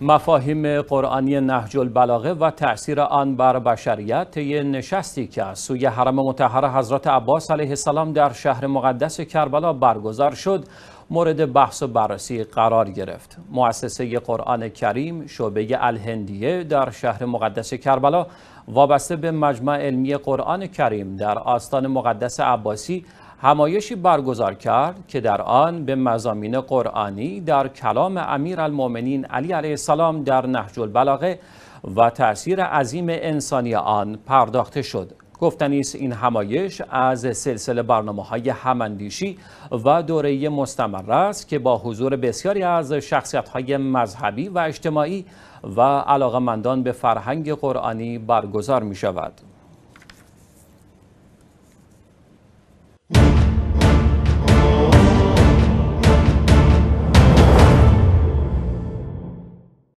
مفاهیم قرآنی نهج البلاغه و تأثیر آن بر بشریت یه نشستی که از سوی حرم متحر حضرت عباس علیه السلام در شهر مقدس کربلا برگزار شد مورد بحث و بررسی قرار گرفت مؤسسه قرآن کریم شعبه الهندیه در شهر مقدس کربلا وابسته به مجمع علمی قرآن کریم در آستان مقدس عباسی همایشی برگزار کرد که در آن به مزامین قرآنی در کلام امیر علی علیه السلام در نهج البلاغه و تأثیر عظیم انسانی آن پرداخته شد گفتنی این همایش از سلسله برنامه های هماندیشی و دوره مستمر است که با حضور بسیاری از شخصیت های مذهبی و اجتماعی و مندان به فرهنگ قرآنی برگزار می شود.